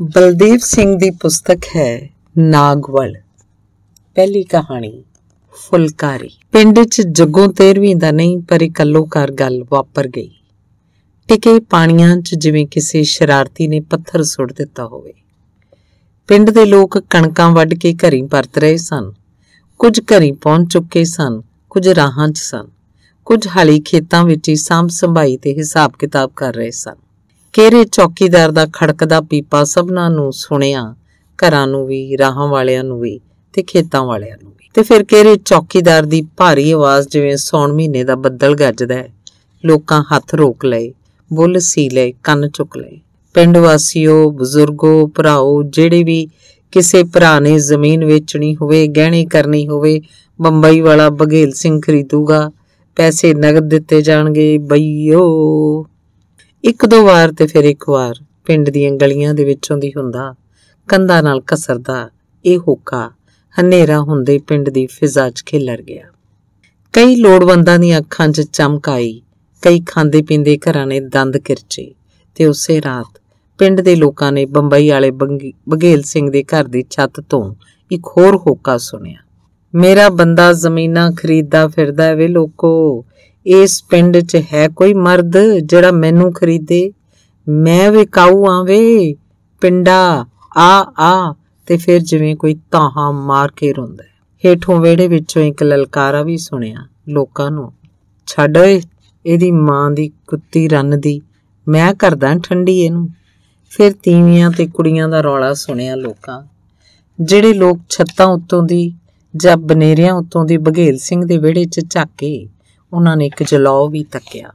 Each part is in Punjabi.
ਬਲਦੇਵ ਸਿੰਘ ਦੀ ਪੁਸਤਕ ਹੈ ਨਾਗਵਲ ਪਹਿਲੀ ਕਹਾਣੀ ਫੁਲਕਾਰੀ ਪਿੰਡ 'ਚ ਜੱਗੋਂ ਤੇਰਵੀਂ ਦਾ ਨਹੀਂ ਪਰ ਇਕੱਲੋ ਘਰ ਗੱਲ ਵਾਪਰ ਗਈ ਟਿਕੇ ਪਾਣੀਆਂ 'ਚ ਜਿਵੇਂ ਕਿਸੇ ਸ਼ਰਾਰਤੀ ਨੇ ਪੱਥਰ ਸੁੱਟ ਦਿੱਤਾ ਹੋਵੇ ਪਿੰਡ ਦੇ ਲੋਕ ਕਣਕਾਂ ਵੱਢ ਕੇ ਘਰੀ ਪਰਤ ਰਹੇ ਸਨ ਕੁਝ ਘਰੀ ਪਹੁੰਚ ਚੁੱਕੇ ਸਨ ਕੁਝ ਰਾਹਾਂ 'ਚ ਸਨ ਕੁਝ ਹਾਲੀ ਖੇਤਾਂ ਵਿੱਚ ਹੀ ਸਾਂਭ ਸੰਭਾਈ ਤੇ ਹਿਸਾਬ-ਕਿਤਾਬ ਕਰ ਰਹੇ ਸਨ ਕੇਰੇ ਚੌਕੀਦਾਰ ਦਾ ਖੜਕਦਾ ਪੀਪਾ ਸਭਨਾਂ ਨੂੰ ਸੁਣਿਆ ਘਰਾਂ ਨੂੰ ਵੀ ਰਾਹਾਂ ਵਾਲਿਆਂ ਨੂੰ ਵੀ ਤੇ ਖੇਤਾਂ ਵਾਲਿਆਂ ਨੂੰ ਵੀ ਤੇ ਫਿਰ ਕੇਰੇ ਚੌਕੀਦਾਰ ਦੀ ਭਾਰੀ ਆਵਾਜ਼ ਜਿਵੇਂ ਸੌਣ ਮਹੀਨੇ ਦਾ ਬੱਦਲ ਗੱਜਦਾ ਲੋਕਾਂ ਹੱਥ ਰੋਕ ਲਏ ਬੁੱਲ ਸੀ ਲਏ ਕੰਨ ਚੁੱਕ ਲਏ ਪਿੰਡ ਵਾਸੀਓ ਬਜ਼ੁਰਗੋ ਭਰਾਓ ਜਿਹੜੇ ਵੀ ਕਿਸੇ ਭਰਾ ਨੇ ਜ਼ਮੀਨ ਵੇਚਣੀ ਹੋਵੇ ਗਹਿਣੇ ਕਰਨੀ ਹੋਵੇ ਬੰਬਈ ਵਾਲਾ ਬਗੇਲ ਸਿੰਘ ਖਰੀਦੂਗਾ ਪੈਸੇ ਨਗਦ ਦਿੱਤੇ ਜਾਣਗੇ ਬਈਓ ਇੱਕ ਦੋ ਵਾਰ ਤੇ ਫਿਰ ਇੱਕ ਵਾਰ ਪਿੰਡ ਦੀਆਂ ਗਲੀਆਂ ਦੇ ਵਿੱਚੋਂ ਦੀ ਹੁੰਦਾ ਕੰਧਾਂ ਨਾਲ ਕਸਰਦਾ ਇਹ ਹੋਕਾ ਹਨੇਰਾ ਹੁੰਦੇ ਪਿੰਡ ਦੀ ਫਿਜ਼ਾ 'ਚ ਖਿਲਰ ਗਿਆ ਕਈ ਲੋੜਵੰਦਾਂ ਦੀਆਂ ਅੱਖਾਂ 'ਚ ਚਮਕ ਆਈ ਕਈ ਖਾਂਦੇ ਪੀਂਦੇ ਘਰਾਂ ਨੇ ਦੰਦ ਕਿਰਚੇ ਤੇ ਉਸੇ ਰਾਤ ਪਿੰਡ ਦੇ ਲੋਕਾਂ ਨੇ ਬੰਬਈ ਵਾਲੇ ਬਗੇਲ ਸਿੰਘ ਦੇ ਘਰ ਦੀ ਛੱਤ ਤੋਂ ਇੱਕ ਹੋਰ ਹੋਕਾ ਸੁਣਿਆ ਮੇਰਾ ਬੰਦਾ ਜ਼ਮੀਨਾਂ ਖਰੀਦਦਾ ਫਿਰਦਾ ਵੇ ਲੋਕੋ ਇਸ ਪਿੰਡ 'ਚ ਹੈ ਕੋਈ ਮਰਦ ਜਿਹੜਾ ਮੈਨੂੰ ਖਰੀਦੇ ਮੈਂ ਵਿਕਾਊ ਆਵੇ ਪਿੰਡਾ ਆ ਆ ਤੇ ਫਿਰ ਜਿਵੇਂ ਕੋਈ ਤਾਹਾ ਮਾਰ ਕੇ ਰੋਂਦਾ ਹੇਠੋਂ ਵੇੜੇ ਵਿੱਚੋਂ ਇੱਕ ਲਲਕਾਰਾ ਵੀ ਸੁਣਿਆ ਲੋਕਾਂ ਨੂੰ ਛੱਡ ਓਏ ਇਹਦੀ ਮਾਂ ਦੀ ਕੁੱਤੀ ਰੰਨ ਦੀ ਮੈਂ ਕਰਦਾ ਠੰਡੀ ਇਹਨੂੰ ਫਿਰ ਤੀਵੀਆਂ ਤੇ ਕੁੜੀਆਂ ਦਾ ਰੌਲਾ ਸੁਣਿਆ ਲੋਕਾਂ ਜਿਹੜੇ ਲੋਕ ਛੱਤਾਂ ਉੱਤੋਂ ਦੀ ਜਾਂ ਬਨੇਰਿਆਂ ਉੱਤੋਂ ਦੀ ਬਘੇਲ ਸਿੰਘ ਦੇ ਵਿਹੜੇ 'ਚ ਝਾਕੇ ਉਹਨਾਂ ਨੇ ਇੱਕ ਜਲਾਉ ਵੀ ਤੱਕਿਆ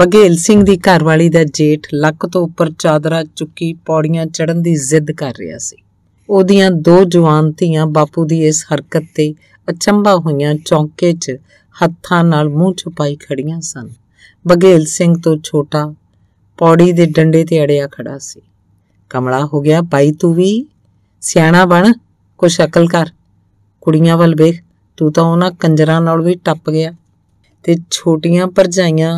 ਬਗੇਲ ਸਿੰਘ ਦੀ ਘਰਵਾਲੀ ਦਾ ਜੇਠ ਲੱਕ ਤੋਂ ਉੱਪਰ ਚਾਦਰਾ ਚੁੱਕੀ ਪੌੜੀਆਂ ਚੜਨ ਦੀ ਜ਼ਿੱਦ ਕਰ ਰਿਹਾ ਸੀ ਉਹਦੀਆਂ ਦੋ ਜਵਾਨ ਧੀਆਂ ਬਾਪੂ ਦੀ ਇਸ ਹਰਕਤ ਤੇ ਅਚੰਭਾ ਹੋਈਆਂ ਚੌਂਕੇ 'ਚ ਹੱਥਾਂ ਨਾਲ ਮੂੰਹ ਛੁਪਾਈ ਖੜੀਆਂ ਸਨ ਬਗੇਲ ਸਿੰਘ ਤੋਂ ਛੋਟਾ ਪੌੜੀ ਦੇ ਡੰਡੇ ਤੇ ਅੜਿਆ ਖੜਾ ਸੀ ਕਮਲਾ ਹੋ ਗਿਆ ਭਾਈ ਤੂੰ ਵੀ ਸਿਆਣਾ ਬਣ ਕੁਛ ਅਕਲ ਕਰ ਕੁੜੀਆਂ ਵੱਲ ਵੇਖ ਤੂੰ ਤਾਂ ਉਹਨਾਂ ਕੰਜਰਾਂ ਨਾਲ ਵੀ ਟੱਪ ਗਿਆ ਤੇ ਛੋਟੀਆਂ ਪਰਜਾਈਆਂ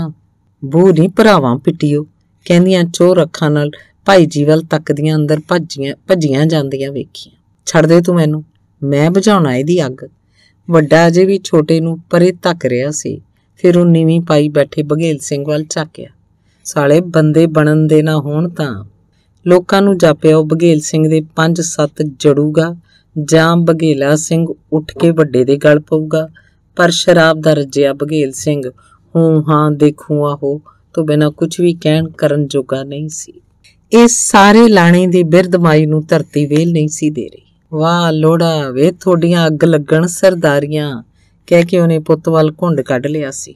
ਬੂਰੀ ਭਰਾਵਾਂ ਪਿੱਟਿਓ ਕਹਿੰਦੀਆਂ ਚੋਰ ਅੱਖਾਂ ਨਾਲ ਭਾਈ ਜੀ ਵੱਲ ਤੱਕਦੀਆਂ ਅੰਦਰ ਭੱਜੀਆਂ ਭੱਜੀਆਂ ਜਾਂਦੀਆਂ ਵੇਖੀਆਂ ਛੱਡ ਦੇ ਤੂੰ ਮੈਨੂੰ ਮੈਂ ਬੁਝਾਉਣਾ ਇਹਦੀ ਅੱਗ ਵੱਡਾ ਅਜੇ ਵੀ ਛੋਟੇ ਨੂੰ ਪਰੇ ਤੱਕ ਰਿਹਾ ਸੀ ਫਿਰ ਉਹ ਨੀਵੀਂ ਪਾਈ ਬੈਠੇ ਬਗੇਲ ਸਿੰਘ ਵੱਲ ਝਾਕਿਆ ਸਾਲੇ ਬੰਦੇ ਬਣਨ ਦੇ ਨਾ ਹੋਣ ਤਾਂ ਲੋਕਾਂ ਨੂੰ ਜਾਪਿਆ ਉਹ ਬਗੇਲ ਸਿੰਘ ਦੇ 5-7 ਜੜੂਗਾ ਜਾਂ ਬਗੇਲਾ ਸਿੰਘ ਉੱਠ ਕੇ ਵੱਡੇ ਦੇ ਗਲ ਪਊਗਾ ਪਰ ਸ਼ਰਾਬ ਦਾ ਰੱਜਿਆ ਬਗੇਲ ਸਿੰਘ ਹੂੰ ਹਾਂ ਦੇਖੂ ਆਹੋ ਤੋਂ ਬਿਨਾ ਕੁਝ ਵੀ ਕਹਿਣ ਕਰਨ ਜੋਗਾ ਨਹੀਂ ਸੀ ਇਸ ਸਾਰੇ ਲਾਣੇ ਦੀ ਬਿਰਦਮਾਈ ਨੂੰ ਧਰਤੀ ਵੇਲ ਨਹੀਂ ਸੀ ਦੇ ਰਹੀ ਵਾਹ ਲੋੜਾ ਵੇ ਤੁਹਾਡੀਆਂ ਅੱਗ ਲੱਗਣ ਸਰਦਾਰੀਆਂ ਕਹਿ ਕੇ ਉਹਨੇ ਪੁੱਤ ਵੱਲ ਘੁੰਡ ਕੱਢ ਲਿਆ ਸੀ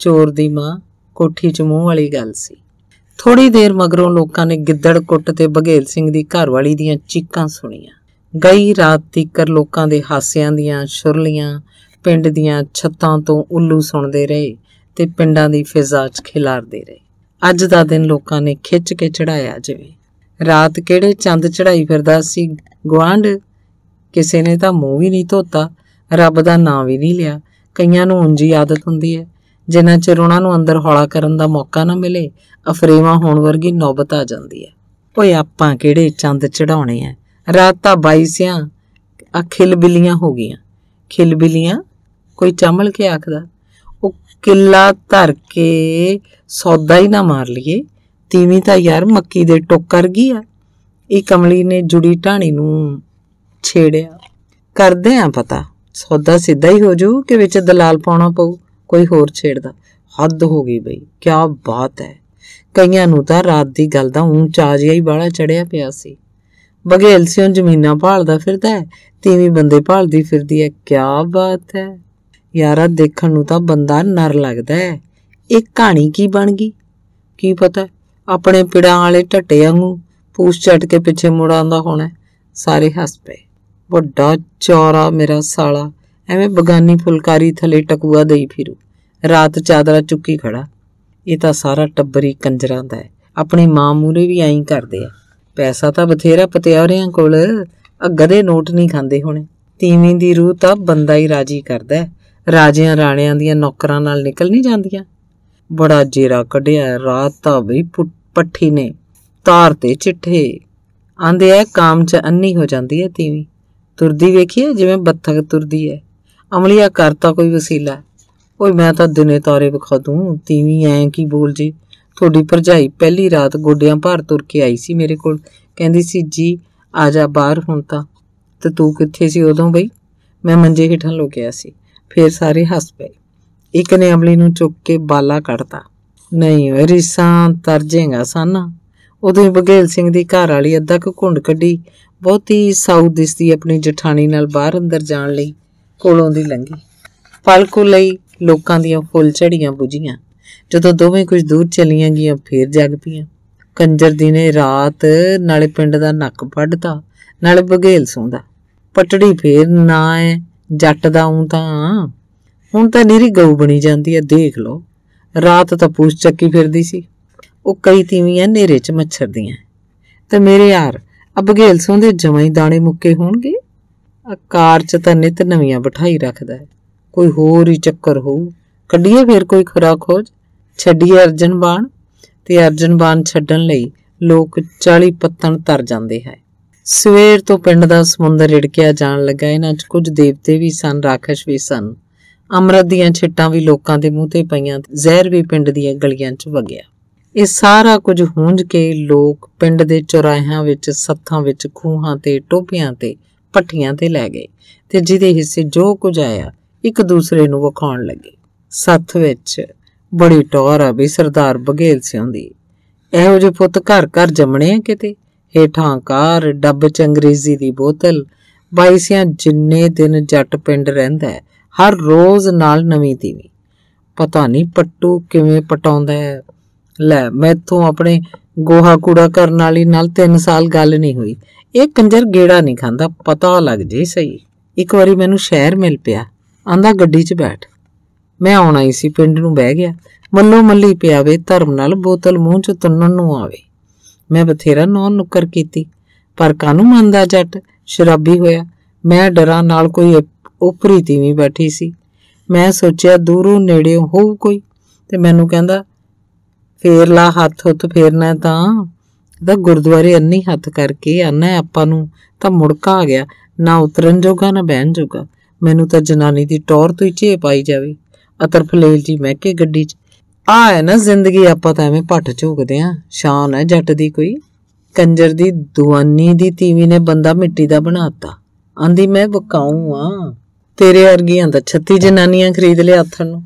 ਚੋਰ ਦੀ ਮਾਂ ਕੋਠੀ 'ਚ ਮੂੰਹ ਵਾਲੀ ਗੱਲ ਸੀ ਥੋੜੀ ਦੇਰ ਮਗਰੋਂ ਲੋਕਾਂ ਨੇ ਗਿੱਦੜ ਕੁੱਟ ਤੇ ਬਗੇਲ ਸਿੰਘ ਦੀ ਘਰ ਵਾਲੀ ਦੀਆਂ ਚੀਕਾਂ ਸੁਣੀਆਂ ਗਈ ਰਾਤ ਤੀਕਰ ਲੋਕਾਂ ਦੇ ਹਾਸਿਆਂ ਦੀਆਂ ਸ਼ੁਰਲੀਆਂ ਪਿੰਡ ਦੀਆਂ ਛੱਤਾਂ ਤੋਂ ਉੱਲੂ ਸੁਣਦੇ ਰਹੇ ਤੇ ਪਿੰਡਾਂ ਦੀ ਫਿਜ਼ਾ 'ਚ ਖਿਲਾਰਦੇ ਰਹੇ ਅੱਜ ਦਾ ਦਿਨ ਲੋਕਾਂ ਨੇ ਖਿੱਚ ਕੇ ਚੜਾਇਆ ਜਿਵੇਂ ਰਾਤ ਕਿਹੜੇ ਚੰਦ ਚੜਾਈ ਫਿਰਦਾ ਸੀ ਗਵਾਂਢ ਕਿਸੇ ਨੇ ਤਾਂ ਮੂੰਹ ਵੀ ਨਹੀਂ ਧੋਤਾ ਰੱਬ ਦਾ ਨਾਮ ਵੀ ਨਹੀਂ ਲਿਆ ਕਈਆਂ ਨੂੰ ਉਂਜੀ ਆਦਤ ਹੁੰਦੀ ਹੈ ਜਿਨ੍ਹਾਂ ਚਿਰ ਉਹਨਾਂ ਨੂੰ ਅੰਦਰ ਹੌਲਾ ਕਰਨ ਦਾ ਮੌਕਾ ਨਾ ਮਿਲੇ ਅਫਰੇਵਾ ਹੋਣ ਵਰਗੀ ਨੌਬਤ ਆ ਜਾਂਦੀ ਹੈ ਓਏ ਆਪਾਂ ਕਿਹੜੇ ਚੰਦ ਚੜਾਉਣੇ ਆ ਰਾਤ ਤਾਂ 22 ਸਿਆਂ ਅਖਿਲ ਬਿਲੀਆਂ ਹੋ ਗਈਆਂ ਖਿਲਬਿਲੀਆਂ ਕੋਈ ਚੰਮਲ ਕੇ ਆਖਦਾ ਉਹ ਕਿੱਲਾ ਧਰ ਕੇ ਸੌਦਾ ਹੀ ਨਾ ਮਾਰ ਲਈਏ ਤੀਵੀ ਤਾਂ ਯਾਰ ਮੱਕੀ ਦੇ ਟੋਕਰ ਗਈ ਆ ਇਹ ਕਮਲੀ ਨੇ ਜੁੜੀ ਢਾਣੀ ਨੂੰ ਛੇੜਿਆ ਕਰਦੇ ਆ ਪਤਾ ਸੌਦਾ ਸਿੱਧਾ ਹੀ ਹੋ ਜੂ ਕਿ ਵਿੱਚ ਦਲਾਲ ਪਾਉਣਾ ਪਊ ਕੋਈ ਹੋਰ ਛੇੜਦਾ ਹੱਦ ਹੋ ਗਈ ਬਈ ਕੀ ਬਾਤ ਹੈ ਕਈਆਂ ਨੂੰ ਤਾਂ ਰਾਤ ਦੀ ਗੱਲ ਦਾ ਉੱਚਾ ਜਿਹਾ ਹੀ ਬਾਲਾ ਚੜਿਆ ਪਿਆ ਸੀ ਬਗੇਲ ਸਿਓ ਜ਼ਮੀਨਾਂ ਭਾਲਦਾ ਫਿਰਦਾ ਤੀਵੀ ਤੀਵੀਂ ਬੰਦੇ ਭਾਲਦੀ ਫਿਰਦੀ ਹੈ ਕੀ ਬਾਤ ਹੈ ਯਾਰਾ ਦੇਖਣ ਨੂੰ ਤਾਂ ਬੰਦਾ ਨਰ ਲੱਗਦਾ ਹੈ ਇਹ ਕਹਾਣੀ ਕੀ ਬਣ ਗਈ ਕੀ ਪਤਾ ਆਪਣੇ ਪਿੜਾਂ ਵਾਲੇ ਟੱਟੇ ਵਾਂਗੂ ਪੂਛ ਛੱਟ ਕੇ ਪਿੱਛੇ ਮੁੜਾਉਂਦਾ ਹੋਣਾ ਸਾਰੇ ਹੱਸ ਪਏ ਵੱਡਾ ਚੌਰਾ ਮੇਰਾ ਸਾਲਾ ਐਵੇਂ ਬਗਾਨੀ ਫੁਲਕਾਰੀ ਥਲੇ ਟਕੂਆ ਦੇਈ ਫਿਰੂ ਰਾਤ ਚਾਦਰਾ ਚੁੱਕੀ ਖੜਾ ਇਹ ਤਾਂ ਸਾਰਾ ਟੱਬਰੀ ਕੰਜਰਾਂ ਦਾ ਹੈ ਆਪਣੀ ਮਾਂ ਮੂਰੇ ਵੀ ਐਂ ਕਰਦੇ ਆ ਪੈਸਾ ਤਾਂ ਬਥੇਰਾ ਪਤਿਆਰਿਆਂ ਕੋਲ ਅੱਗ ਦੇ ਨੋਟ ਨਹੀਂ ਖਾਂਦੇ ਹੋਣੇ ਤੀਵੀਂ ਦੀ ਰੂਹ ਤਾਂ ਬੰਦਾ ਹੀ ਰਾਜੀ ਕਰਦਾ ਹੈ ਰਾਜਿਆਂ ਰਾਣਿਆਂ ਦੀਆਂ ਨੌਕਰਾਂ ਨਾਲ ਨਿਕਲ ਨਹੀਂ ਜਾਂਦੀਆਂ ਬੜਾ ਜੇਰਾ ਕੱਢਿਆ ਰਾਤ ਤਾਂ ਵੀ ਪੱਠੀ ਨੇ ਤਾਰ ਤੇ ਚਿੱਠੇ ਆਂਦੇ ਐ ਕਾਮ 'ਚ ਅੰਨੀ ਹੋ ਜਾਂਦੀ ਐ ਤੀਵੀਂ ਤੁਰਦੀ ਵੇਖੀਏ ਜਿਵੇਂ ਬੱਤਖ ਤੁਰਦੀ ਐ ਅਮਲੀਆ ਕਰਤਾ ਕੋਈ ਵਸੀਲਾ ਓਏ ਮੈਂ ਤਾਂ ਦਿਨੇ ਤਾਰੇ ਵਿਖਾ ਦੂੰ ਤੀਵੀਂ ਐ ਕੀ ਬੋਲ ਜੀ ਤੁਹਾਡੀ ਭਰਜਾਈ ਪਹਿਲੀ ਰਾਤ ਗੋਡਿਆਂ ਭਾਰ ਤੁਰ ਕੇ ਆਈ ਸੀ ਮੇਰੇ ਕੋਲ ਕਹਿੰਦੀ ਸੀ ਜੀ ਆ ਜਾ ਬਾਹਰ ਹੁਣ ਤਾਂ ਤੇ ਤੂੰ ਕਿੱਥੇ ਸੀ ਉਦੋਂ ਬਈ ਮੈਂ ਮੰਜੇ ਹੇਠਾਂ ਲੁਕਿਆ ਸੀ ਫਿਰ ਸਾਰੇ ਹੱਸ ਪਏ ਇੱਕ ਨੇ ਅਮਲੀ ਨੂੰ ਚੁੱਕ ਕੇ ਬਾਲਾ ਕੱਢਤਾ ਨਹੀਂ ਰੀਸਾਂ ਤਰਜੇਗਾ ਸਾਨਾ ਉਦੋਂ ਹੀ ਬਗੇਲ ਸਿੰਘ ਦੀ ਘਰ ਵਾਲੀ ਅੱਧਾ ਕੁ ਘੁੰਡ ਕੱਢੀ ਬਹੁਤੀ ਸਾਊ ਦਿਸਦੀ ਆਪਣੀ ਜਠਾਣੀ ਨਾਲ ਬਾਹਰ ਅੰਦਰ ਜਾਣ ਲਈ ਕੋਲੋਂ ਦੀ ਲੰਗੀ ਪਲਕੂ ਲਈ ਲੋਕਾਂ ਦੀਆਂ ਫੁੱਲ ਝੜੀਆਂ 부ਜੀਆਂ ਜਦੋਂ ਦੋਵੇਂ ਕੁਝ ਦੂਰ ਚਲੀਆਂ ਗਈਆਂ ਫੇਰ ਜਗ ਪੀਆਂ ਕੰਜਰ ਦੀ ਨੇ ਰਾਤ ਨਾਲੇ ਪਿੰਡ ਦਾ ਨੱਕ ਵੱਢਦਾ ਨਾਲੇ ਬਗੇਲ ਸੌਂਦਾ ਪਟੜੀ ਫੇਰ ਨਾ ਹੈ ਜੱਟ ਦਾ ਹੂੰ ਤਾਂ ਹੁਣ ਤਾਂ ਨੀਰੀ ਗਊ ਬਣੀ ਜਾਂਦੀ ਐ ਦੇਖ ਲਓ ਰਾਤ ਤਾਂ ਪੂਛ ਚੱਕੀ ਫਿਰਦੀ ਸੀ ਉਹ ਕਈ ਤੀਵੀਆਂ ਨੇਰੇ 'ਚ ਮੱਛਰਦੀਆਂ ਤੇ ਮੇਰੇ ਯਾਰ ਅਬਗੇਲ ਸੋਂ ਦੇ ਜਮਾਈ ਦਾਣੇ ਮੁੱਕੇ ਹੋਣਗੇ ਆਕਾਰ 'ਚ ਤਾਂ ਨਿਤ ਨਵੀਆਂ ਬਿਠਾਈ ਰੱਖਦਾ ਹੈ ਕੋਈ ਹੋਰ ਹੀ ਚੱਕਰ ਹੋ ਕੱਢੀਏ ਫੇਰ ਕੋਈ ਖੁਰਾ ਖੋਜ ਛੱਡੀਏ ਅਰਜਨ ਬਾਣ ਤੇ ਅਰਜਨ ਬਾਣ ਛੱਡਣ ਲਈ ਲੋਕ 40 ਪੱਤਣ ਤਰ ਜਾਂਦੇ ਹੈ ਸਵੇਰ ਤੋਂ ਪਿੰਡ ਦਾ ਸਮੁੰਦਰ ਰਿੜਕਿਆ ਜਾਣ ਲੱਗਾ ਇਹਨਾਂ 'ਚ ਕੁਝ ਦੇਵਤੇ ਵੀ ਸਨ ਰਾਖਸ਼ ਵੀ ਸਨ ਅਮਰਤ ਦੀਆਂ ਛਿੱਟਾਂ ਵੀ ਲੋਕਾਂ ਦੇ ਮੂੰਹ ਤੇ ਪਈਆਂ ਜ਼ਹਿਰ ਵੀ ਪਿੰਡ ਦੀਆਂ ਗਲੀਆਂ 'ਚ ਵਗਿਆ ਇਹ ਸਾਰਾ ਕੁਝ ਹੁੰਜ ਕੇ ਲੋਕ ਪਿੰਡ ਦੇ ਚੌਰਾਹਿਆਂ ਵਿੱਚ ਸੱਥਾਂ ਵਿੱਚ ਖੂਹਾਂ ਤੇ ਟੋਪੀਆਂ ਤੇ ਪੱਠੀਆਂ ਤੇ ਲੈ ਗਏ ਤੇ ਜਿਹਦੇ ਹਿੱਸੇ ਜੋ ਕੁਝ ਆਇਆ ਇੱਕ ਦੂਸਰੇ ਨੂੰ ਵਖਾਉਣ ਲੱਗੇ ਸੱਥ ਵਿੱਚ ਬੜੀ ਟੌਰ ਆ ਵੀ ਸਰਦਾਰ ਬਗੇਲ ਸਿਉਂਦੀ ਇਹੋ ਜਿਹੇ ਪੁੱਤ ਘਰ ਘਰ ਜੰਮਣੇ ਆ ਕਿਤੇ ਹੇਠਾਂ ਕਾਰ ਡੱਬ ਚ ਅੰਗਰੇਜ਼ੀ ਦੀ ਬੋਤਲ ਬਾਈਸਿਆਂ ਜਿੰਨੇ ਦਿਨ ਜੱਟ ਪਿੰਡ ਰਹਿੰਦਾ ਹੈ ਹਰ ਰੋਜ਼ ਨਾਲ ਨਵੀਂ ਤੀਵੀਂ ਪਤਾ ਨਹੀਂ ਪੱਟੂ ਕਿਵੇਂ ਪਟਾਉਂਦਾ ਹੈ ਲੈ ਮੈਥੋਂ ਆਪਣੇ ਗੋਹਾ ਕੂੜਾ ਕਰਨ ਵਾਲੀ ਨਾਲ 3 ਸਾਲ ਗੱਲ ਨਹੀਂ ਹੋਈ ਇਹ ਕੰਜਰ ਗੇੜਾ ਨਹੀਂ ਖਾਂਦਾ ਪਤਾ ਲੱਗ ਜੇ ਸਹੀ ਇੱਕ ਵਾਰੀ ਮੈਨੂੰ ਸ਼ਹਿਰ ਮਿਲ ਪਿਆ ਆਂਦਾ ਗੱਡੀ 'ਚ ਬੈਠ ਮੈਂ ਆਉਣਾ ਹੀ ਸੀ ਪਿੰਡ ਨੂੰ ਬਹਿ ਗਿਆ ਮੱਲੋ ਮੱਲੀ ਪਿਆਵੇ ਧਰਮ ਨਾਲ ਬੋਤਲ ਮੂੰਹ 'ਚ ਤੁੰਨਣ ਨੂੰ ਆਵੇ ਮੈਂ ਬਥੇਰਾ ਨੌਨ ਨੁੱਕਰ ਕੀਤੀ ਪਰ ਕਾਨੂੰ ਮੰਨਦਾ ਜੱਟ ਸ਼ਰਾਬੀ ਹੋਇਆ ਮੈਂ ਡਰਾਂ ਨਾਲ ਕੋਈ ਉਪਰੀ ਤੀਵੀਂ ਬੈਠੀ ਸੀ ਮੈਂ ਸੋਚਿਆ ਦੂਰੋਂ ਨੇੜਿਓਂ ਹੋਊ ਕੋਈ ਤੇ ਮੈਨੂੰ ਕਹਿੰਦਾ ਫੇਰ ਲਾ ਹੱਥ ਉੱਤ ਫੇਰਨਾ ਤਾਂ ਦਾ ਗੁਰਦੁਆਰੇ ਅੰਨੀ ਹੱਥ ਕਰਕੇ ਆਨਾ ਆਪਾਂ ਨੂੰ ਤਾਂ ਮੁੜਕਾ ਆ ਗਿਆ ਨਾ ਉਤਰਨ ਜੋਗਾ ਨਾ ਬਹਿਣ ਜੋਗਾ ਮੈਨੂੰ ਤਾਂ ਜਨਾਨੀ ਦੀ ਟੌਰ ਤੋਂ ਹੀ ਝੇਪ ਆਈ ਜਾਵੇ ਅਤਰ ਫਲੇਲ ਜੀ ਮਹਿਕੇ ਗੱਡੀ 'ਚ ਆ ਹੈ ਨਾ ਜ਼ਿੰਦਗੀ ਆਪਾਂ ਤਾਂ ਐਵੇਂ ਪੱਟ ਝੋਕਦੇ ਆ ਸ਼ਾਨ ਹੈ ਜੱਟ ਦੀ ਕੋਈ ਕੰਜਰ ਦੀ ਦੁਆਨੀ ਦੀ ਤੀਵੀ ਨੇ ਬੰਦਾ ਮਿੱਟੀ ਦਾ ਬਣਾਤਾ ਆਂਦੀ ਮੈਂ ਬਕਾਉ ਆ ਤੇਰੇ ਵਰਗੀਆਂ ਦਾ 36 ਜਨਾਨੀਆਂ ਖਰੀਦ ਲਿਆ ਆਥਣ ਨੂੰ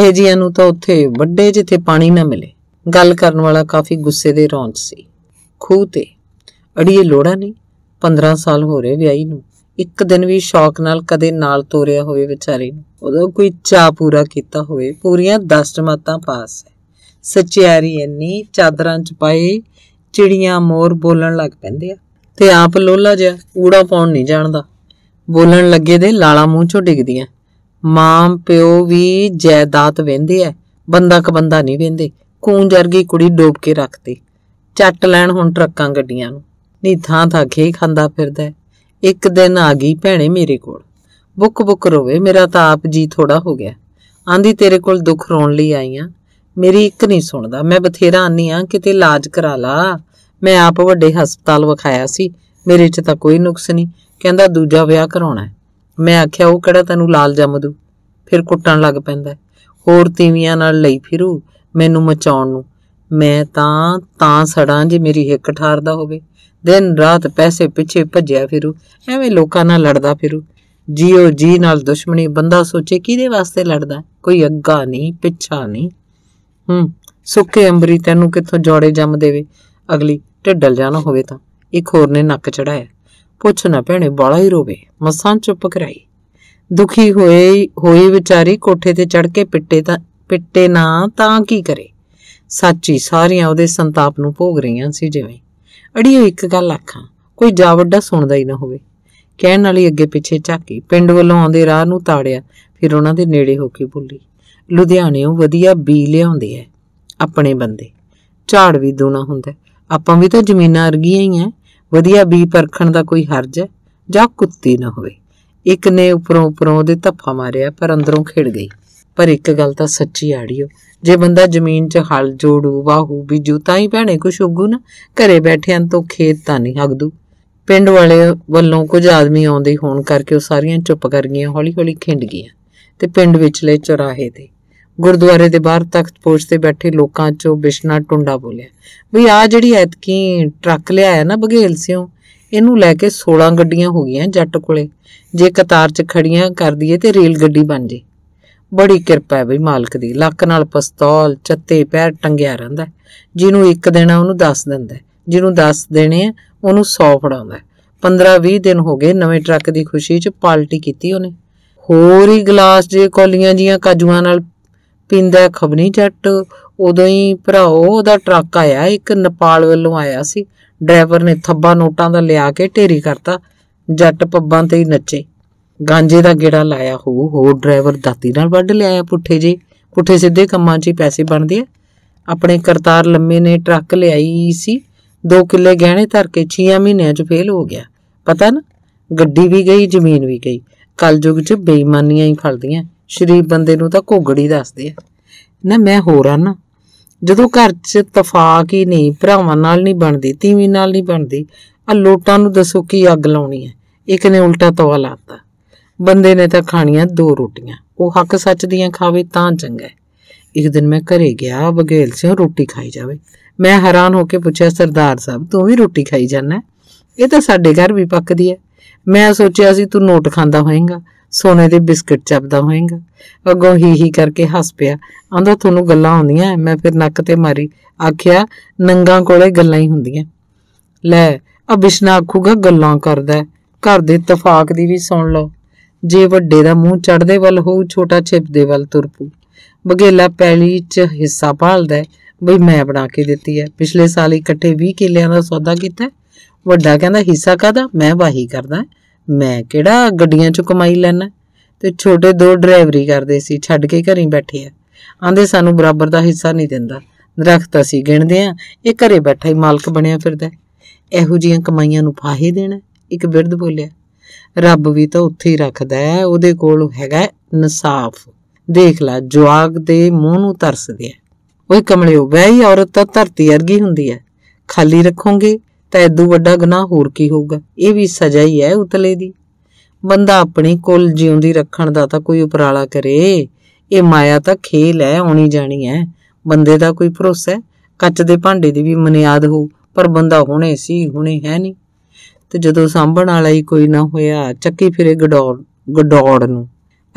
ਇਹ ਜੀਆਂ ਨੂੰ ਤਾਂ ਉੱਥੇ ਵੱਡੇ ਜਿੱਥੇ ਪਾਣੀ ਨਾ ਮਿਲੇ ਗੱਲ ਕਰਨ ਵਾਲਾ ਕਾਫੀ ਗੁੱਸੇ ਦੇ ਰੌਂਚ ਸੀ ਖੂ ਤੇ ਅੜੀਏ ਲੋੜਾ ਨਹੀਂ 15 ਸਾਲ ਹੋ ਰਹੇ ਵਿਆਹੀ ਨੂੰ ਇੱਕ ਦਿਨ ਵੀ ਸ਼ੌਕ ਨਾਲ ਕਦੇ ਨਾਲ ਤੋਰਿਆ ਹੋਵੇ ਵਿਚਾਰੇ ਨੂੰ ਉਹਦਾ ਕੋਈ ਚਾ ਪੂਰਾ ਕੀਤਾ ਹੋਵੇ ਪੂਰੀਆਂ 10 ਜਮਾਤਾਂ ਪਾਸ ਹੈ ਸਚਿਆਰੀ ਇੰਨੀ ਚਾਦਰਾਂ ਚ ਪਾਏ ਚਿੜੀਆਂ ਮੋਰ ਬੋਲਣ ਲੱਗ ਪੈਂਦੇ ਆ ਤੇ ਆਪ ਲੋਲਾ ਜਿਹਾ ਊੜਾ ਪਾਉਣ ਨਹੀਂ ਜਾਣਦਾ ਬੋਲਣ ਲੱਗੇ ਦੇ ਲਾਲਾ ਮੂੰਹ ਚੋਂ ਡਿੱਗਦੀਆਂ ਮਾਂ ਪਿਓ ਵੀ ਜਾਇਦਾਦ ਵੇਂਦੇ ਆ ਬੰਦਾ ਕ ਬੰਦਾ ਨਹੀਂ ਵੇਂਦੇ ਕੂੰ ਜਰਗੀ ਕੁੜੀ ਡੋਬ ਕੇ ਰੱਖਤੀ ਚੱਟ ਲੈਣ ਹੁਣ ਟਰੱਕਾਂ ਗੱਡੀਆਂ ਨੂੰ ਨਹੀਂ ਥਾਂ ਥਾਂ ਖੇ ਖਾਂਦਾ ਫਿਰਦਾ ਇੱਕ ਦਿਨ ਆ ਗਈ ਭੈਣੇ ਮੇਰੇ ਕੋਲ ਬੁੱਕ-ਬੁੱਕ ਰੋਵੇ ਮੇਰਾ ਤਾਂ ਆਪ ਜੀ ਥੋੜਾ ਹੋ ਗਿਆ ਆਂਦੀ ਤੇਰੇ ਕੋਲ ਦੁੱਖ ਰੋਣ ਲਈ ਆਈ ਆ ਮੇਰੀ ਇੱਕ ਨਹੀਂ ਸੁਣਦਾ ਮੈਂ ਬਥੇਰਾ ਆਨੀ ਆ ਕਿਤੇ ਇਲਾਜ ਕਰਾ ਲਾ ਮੈਂ ਆਪ ਵੱਡੇ ਹਸਪਤਾਲ ਵਿਖਾਇਆ ਸੀ ਮੇਰੇ 'ਚ ਤਾਂ ਕੋਈ ਨੁਕਸ ਨਹੀਂ ਕਹਿੰਦਾ ਦੂਜਾ ਵਿਆਹ ਕਰਾਉਣਾ ਮੈਂ ਆਖਿਆ ਉਹ ਕਿਹੜਾ ਤੈਨੂੰ ਲਾਲ ਜੰਮ ਦੂ ਫਿਰ ਕੁੱਟਣ ਲੱਗ ਪੈਂਦਾ ਹੋਰ ਤੀਵੀਆਂ ਨਾਲ ਲਈ ਫਿਰੂ ਮੈਨੂੰ ਮਚਾਉਣ ਨੂੰ ਮੈਂ ਤਾਂ ਤਾਂ ਸੜਾਂ ਜੇ ਮੇਰੀ ਹਿੱਕ ਠਾਰਦਾ ਹੋਵੇ ਦਿਨ ਰਾਤ ਪੈਸੇ ਪਿੱਛੇ ਭੱਜਿਆ ਫਿਰੂ ਐਵੇਂ ਲੋਕਾਂ ਨਾਲ ਲੜਦਾ ਫਿਰੂ ਜੀਓ ਜੀ ਨਾਲ ਦੁਸ਼ਮਣੀ ਬੰਦਾ ਸੋਚੇ ਕਿਹਦੇ ਵਾਸਤੇ ਲੜਦਾ ਕੋਈ ਅੱਗਾ ਨਹੀਂ ਪਿੱਛਾ ਨਹੀਂ ਹੂੰ ਸੁੱਕੇ ਅੰਬਰੀ ਤੈਨੂੰ ਕਿੱਥੋਂ ਜੋੜੇ ਜੰਮ ਦੇਵੇ ਅਗਲੀ ਢੱਡਲ ਜਾਣਾ ਹੋਵੇ ਤਾਂ ਇੱਕ ਹੋਰ ਨੇ ਨੱਕ ਚੜਾਇਆ ਪੁੱਛ ਨਾ ਭੈਣੇ ਬਾਲਾ ਹੀ ਰੋਵੇ ਮਸਾਂ ਚੁੱਪ ਕਰਾਈ ਦੁਖੀ ਹੋਏ ਹੋਈ ਵਿਚਾਰੀ ਕੋਠੇ ਤੇ ਚੜ ਕੇ ਪਿੱਟੇ ਤਾਂ ਪਿੱਟੇ ਨਾ ਤਾਂ ਕੀ ਕਰੇ ਸੱਚੀ ਸਾਰੀਆਂ ਉਹਦੇ ਸੰਤਾਪ ਨੂੰ ਭੋਗ ਰਹੀਆਂ ਸੀ ਜਿਵੇਂ ਅੜੀਓ ਇੱਕ ਗੱਲ ਆਖਾਂ ਕੋਈ ਜਾਵੜਾ ਸੁਣਦਾ ਹੀ ਨਾ ਹੋਵੇ ਕਹਿਣ ਵਾਲੀ ਅੱਗੇ ਪਿੱਛੇ ਝਾਕੀ ਪਿੰਡ ਵੱਲੋਂ ਆਉਂਦੇ ਰਾਹ ਨੂੰ ਤਾੜਿਆ ਫਿਰ ਉਹਨਾਂ ਦੇ ਨੇੜੇ ਹੋ ਕੇ ਬੋਲੀ ਲੁਧਿਆਣਿਓਂ ਵਧੀਆ ਬੀ ਲਿਆਉਂਦੇ ਐ ਆਪਣੇ ਬੰਦੇ ਝਾੜ ਵੀ ਦੂਣਾ ਹੁੰਦਾ ਆਪਾਂ ਵੀ ਤਾਂ ਜ਼ਮੀਨਾਂ ਅਰਗੀਆਂ ਹੀ ਐ ਵਧੀਆ ਬੀ ਪਰਖਣ ਦਾ ਕੋਈ ਹਰਜ ਐ ਜਾਂ ਕੁੱਤੀ ਨਾ ਹੋਵੇ ਇੱਕ ਨੇ ਉੱਪਰੋਂ ਉੱਪਰੋਂ ਉਹਦੇ ਧੱਫਾ ਮਾਰਿਆ ਪਰ ਅੰਦਰੋਂ ਖਿੜ ਗਈ ਪਰ ਇੱਕ ਗੱਲ ਤਾਂ ਸੱਚੀ ਆੜੀਓ ਜੇ ਬੰਦਾ ਜ਼ਮੀਨ 'ਚ ਹਲ ਜੋੜੂ ਵਾਹੂ ਬੀਜੂ ਤਾਂ ਹੀ ਭੈਣੇ ਕੁਛ ਉਗੂ ਨਾ ਘਰੇ ਬੈਠਿਆਂ ਤੋਂ ਖੇਤ ਤਾਂ ਨਹੀਂ ਹਗਦੂ ਪਿੰਡ ਵਾਲੇ ਵੱਲੋਂ ਕੁਝ ਆਦਮੀ ਆਉਂਦੇ ਹੋਣ ਕਰਕੇ ਉਹ ਸਾਰੀਆਂ ਚੁੱਪ ਕਰ ਗਈਆਂ ਹੌਲੀ-ਹੌਲੀ ਖਿੰਡ ਗਈਆਂ ਤੇ ਪਿੰਡ ਵਿਚਲੇ ਚੌਰਾਹੇ ਤੇ ਗੁਰਦੁਆਰੇ ਦੇ ਬਾਹਰ ਤਖਤ ਪੋਸ਼ ਤੇ ਬੈਠੇ ਲੋਕਾਂ 'ਚੋਂ ਬਿਸ਼ਨਾ ਟੁੰਡਾ ਬੋਲਿਆ ਵੀ ਆ ਜਿਹੜੀ ਐਤਕੀ ਟਰੱਕ ਲਿਆਇਆ ਨਾ ਬਘੇਲ ਸਿਓ ਇਹਨੂੰ ਲੈ ਕੇ 16 ਗੱਡੀਆਂ ਹੋ ਗਈਆਂ ਜੱਟ ਕੋਲੇ ਜੇ ਕਤਾਰ 'ਚ ਖੜੀਆਂ ਕਰ ਦਈਏ ਤੇ ਰੇਲ ਗੱਡੀ ਬਣ ਜੇ ਬੜੀ ਕਿਰਪਾ ਹੈ ਬਈ ਮਾਲਕ ਦੀ ਲੱਕ ਨਾਲ ਪਿਸਤੌਲ ਚੱਤੇ ਪੈਰ ਟੰਗਿਆ ਰਹਿੰਦਾ ਜਿਹਨੂੰ ਇੱਕ ਦੇਣਾ ਉਹਨੂੰ ਦੱਸ ਦਿੰਦਾ ਜਿਹਨੂੰ ਦੱਸ ਦੇਣੇ ਆ ਉਹਨੂੰ 100 ਫੜਾਉਂਦਾ 15-20 ਦਿਨ ਹੋ ਗਏ ਨਵੇਂ ਟਰੱਕ ਦੀ ਖੁਸ਼ੀ 'ਚ ਪਾਲਟੀ ਕੀਤੀ ਉਹਨੇ ਹੋਰ ਹੀ ਗਲਾਸ ਜੇ ਕੋਲੀਆਂ ਜੀਆਂ ਕਾਜੂਆਂ ਨਾਲ ਪਿੰਦਾ ਖਬਨੀ ਜੱਟ ਉਦੋਂ ਹੀ ਭਰਾਓ ਉਹਦਾ ਟਰੱਕ ਆਇਆ ਇੱਕ ਨੇਪਾਲ ਵੱਲੋਂ ਆਇਆ ਸੀ ਡਰਾਈਵਰ ਨੇ ਥੱਬਾ ਨੋਟਾਂ ਦਾ ਲਿਆ ਕੇ ਢੇਰੀ ਕਰਤਾ ਜੱਟ ਪੱਬਾਂ ਤੇ ਹੀ ਨੱਚੇ ਗਾਂਜੇ ਦਾ ਗੇੜਾ ਲਾਇਆ ਹੋ ਹੋ ਡਰਾਈਵਰ ਦਾਤੀ ਨਾਲ ਵੱਢ ਲਿਆ ਪੁੱਠੇ ਜੀ ਪੁੱਠੇ ਸਿੱਧੇ ਕੰਮਾਂ 'ਚ ਹੀ ਪੈਸੇ ਬਣਦੇ ਆ ਆਪਣੇ ਕਰਤਾਰ ਲੰਮੇ ਨੇ ਟਰੱਕ ਲਿਆਈ ਸੀ ਦੋ ਕਿੱਲੇ ਗਹਿਣੇ ਧਰ ਕੇ 6 ਮਹੀਨਿਆਂ 'ਚ ਫੇਲ ਹੋ ਗਿਆ ਪਤਾ ਨਾ ਗੱਡੀ ਵੀ ਗਈ ਜ਼ਮੀਨ ਵੀ ਗਈ ਕਲਯੁਗ 'ਚ ਬੇਈਮਾਨੀਆਂ ਹੀ ਫਲਦੀਆਂ ਸ਼ਰੀਫ ਬੰਦੇ ਨੂੰ ਤਾਂ ਘੋਗੜੀ ਦੱਸਦੇ ਆ ਨਾ ਮੈਂ ਹੋਰ ਆ ਨਾ ਜਦੋਂ ਘਰ 'ਚ ਤਫਾਕ ਹੀ ਨਹੀਂ ਭਰਾਵਾਂ ਨਾਲ ਨਹੀਂ ਬਣਦੀ ਤੀਵੀਂ ਨਾਲ ਨਹੀਂ ਬਣਦੀ ਆ ਲੋਟਾਂ ਨੂੰ ਦੱਸੋ ਕੀ ਅੱਗ ਲਾਉਣੀ ਹੈ ਇੱਕ ਨੇ ਉਲਟਾ ਤਵਾ ਲਾਤਾ ਬੰਦੇ ਨੇ ਤਾਂ ਖਾਣੀਆਂ ਦੋ ਰੋਟੀਆਂ ਉਹ ਹੱਕ ਸੱਚ ਦੀਆਂ ਖਾਵੇ ਤਾਂ ਚੰਗਾ ਇੱਕ ਦਿਨ ਮੈਂ ਘਰੇ ਗਿਆ ਬਗੇਲ ਸਿੰਘ ਰੋਟੀ ਖਾਈ ਜਾਵੇ ਮੈਂ ਹੈਰਾਨ ਹੋ ਕੇ ਪੁੱਛਿਆ ਸਰਦਾਰ ਸਾਹਿਬ ਤੂੰ ਵੀ ਰੋਟੀ ਖਾਈ ਜਾਂਦਾ ਇਹ ਤਾਂ ਸਾਡੇ ਘਰ ਵੀ ਪੱਕਦੀ ਹੈ ਮੈਂ ਸੋਚਿਆ ਸੀ ਤੂੰ ਨੋਟ ਖਾਂਦਾ ਹੋਏਗਾ ਸੋਨੇ ਦੇ ਬਿਸਕਟ ਚੱਪਦਾ ਹੋਏਗਾ ਅੱਗੋਂ ਹੀ ਹੀ ਕਰਕੇ ਹੱਸ ਪਿਆ ਆਂਦਾ ਤੁਹਾਨੂੰ ਗੱਲਾਂ ਹੁੰਦੀਆਂ ਮੈਂ ਫਿਰ ਨੱਕ ਤੇ ਮਾਰੀ ਆਖਿਆ ਨੰਗਾ ਕੋਲੇ ਗੱਲਾਂ ਹੀ ਹੁੰਦੀਆਂ ਲੈ ਆ ਆਖੂਗਾ ਗੱਲਾਂ ਕਰਦਾ ਘਰ ਦੇ ਇਤਫਾਕ ਦੀ ਵੀ ਸੁਣ ਲਓ ਜੇ ਵੱਡੇ ਦਾ ਮੂੰਹ ਚੜਦੇ ਵੱਲ ਹੋਊ ਛੋਟਾ ਛਿਪਦੇ ਵੱਲ ਤੁਰਪੂ ਬਗੇਲਾ ਪੈਲੀ 'ਚ ਹਿੱਸਾ ਪਾਲਦਾ ਬਈ ਮੈਂ ਬਣਾ ਕੇ ਦਿੱਤੀ ਹੈ ਪਿਛਲੇ ਸਾਲ ਇਕੱਠੇ 20 ਕਿੱਲਿਆਂ ਦਾ ਸੌਦਾ ਕੀਤਾ ਵੱਡਾ ਕਹਿੰਦਾ ਹਿੱਸਾ ਕਾਦਾ ਮੈਂ ਵਾਹੀ ਕਰਦਾ ਮੈਂ ਕਿਹੜਾ ਗੱਡੀਆਂ 'ਚ ਕਮਾਈ ਲੈਣਾ ਤੇ ਛੋਟੇ ਦੋ ਡਰਾਈਵਰੀ ਕਰਦੇ ਸੀ ਛੱਡ ਕੇ ਘਰੇ ਬੈਠੇ ਆ ਆਂਦੇ ਸਾਨੂੰ ਬਰਾਬਰ ਦਾ ਹਿੱਸਾ ਨਹੀਂ ਦਿੰਦਾ ਦਰਖਤ ਅਸੀਂ ਗਿਣਦੇ ਆ ਇਹ ਘਰੇ ਬੈਠਾ ਹੀ ਮਾਲਕ ਬਣਿਆ ਫਿਰਦਾ ਇਹੋ ਜੀਆਂ ਕਮਾਈਆਂ ਨੂੰ ਫਾਹੇ ਦੇਣਾ ਇੱਕ ਬਿਰਧ ਬੋਲਿਆ ਰੱਬ ਵੀ ਤਾਂ ਉੱਥੇ ਹੀ ਰੱਖਦਾ ਹੈ ਉਹਦੇ ਕੋਲ ਹੈਗਾ ਇਨਸਾਫ ਦੇਖ ਲੈ ਜਵਾਗ ਦੇ ਮੂੰਹ ਨੂੰ ਤਰਸਦੇ ਆ ਓਏ ਕਮਲਿਓ ਵੈਹੀ ਔਰਤ ਤਾਂ ਧਰਤੀ ਅਰਗੀ ਹੁੰਦੀ ਐ ਖਾਲੀ ਰੱਖੋਗੇ ਤਾਂ ਐਦੂ ਵੱਡਾ ਗੁਨਾਹ ਹੋਰ ਕੀ ਹੋਊਗਾ ਇਹ ਵੀ ਸਜ਼ਾ ਹੀ ਐ ਉਤਲੇ ਦੀ ਬੰਦਾ ਆਪਣੀ ਕੁੱਲ ਜਿਉਂਦੀ ਰੱਖਣ ਦਾ ਤਾਂ ਕੋਈ ਉਪਰਾਲਾ ਕਰੇ ਇਹ ਮਾਇਆ ਤਾਂ ਖੇਲ ਐ ਆਉਣੀ ਜਾਣੀ ਐ ਬੰਦੇ ਦਾ ਕੋਈ ਭਰੋਸਾ ਕੱਚ ਦੇ ਭਾਂਡੇ ਦੀ ਵੀ ਮਨਿਆਦ ਹੋ ਪਰ ਬੰਦਾ ਹੁਣੇ ਸੀ ਹੁਣੇ ਹੈ ਨਹੀਂ ਤੇ ਜਦੋਂ ਸਾਂਭਣ ਵਾਲਾ ਹੀ ਕੋਈ ਨਾ ਹੋਇਆ ਚੱਕੀ ਫਿਰੇ ਗਡੌੜ ਗਡੌੜ ਨੂੰ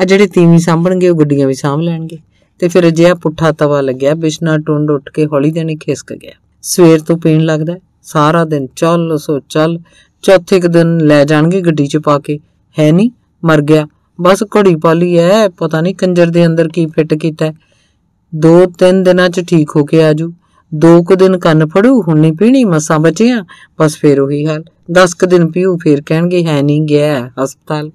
ਆ ਜਿਹੜੇ ਤੀਵੀਂ ਸਾਂਭਣਗੇ ਉਹ ਗੱਡੀਆਂ ਵੀ ਸਾਂਭ ਲੈਣਗੇ ਤੇ ਫਿਰ ਅਜਿਹਾ ਪੁੱਠਾ ਤਵਾ ਲੱਗਿਆ ਬਿਸ਼ਨਾ ਟੁੰਡ ਉੱਠ ਕੇ ਹੌਲੀ ਦੇਣੇ ਖਿਸਕ ਗਿਆ ਸਵੇਰ ਤੋਂ ਪੀਣ ਲੱਗਦਾ ਸਾਰਾ ਦਿਨ ਚੱਲ ਸੋ ਚੱਲ ਚੌਥੇ ਕ ਦਿਨ ਲੈ ਜਾਣਗੇ ਗੱਡੀ 'ਚ ਪਾ ਕੇ ਹੈ ਨਹੀਂ ਮਰ ਗਿਆ ਬਸ ਘੜੀ ਪਾਲੀ ਐ ਪਤਾ ਨਹੀਂ ਕੰਜਰ ਦੇ ਅੰਦਰ ਕੀ ਫਿੱਟ ਕੀਤਾ ਦੋ ਤਿੰਨ ਦਿਨਾਂ 'ਚ ਠੀਕ ਹੋ ਕੇ ਆਜੂ ਦੋ ਕੁ ਦਿਨ ਕੰਨ ਫੜੂ ਹੁਣ ਨਹੀਂ ਪੀਣੀ ਮਸਾਂ ਬਚਿਆ ਬਸ ਫੇਰ ਉਹੀ ਹਾਲ 10 ਕੁ ਦਿਨ ਪੀਉ ਫੇਰ ਕਹਿਣਗੇ ਹੈ ਨਹੀਂ ਗਿਆ ਹਸਪਤਾਲ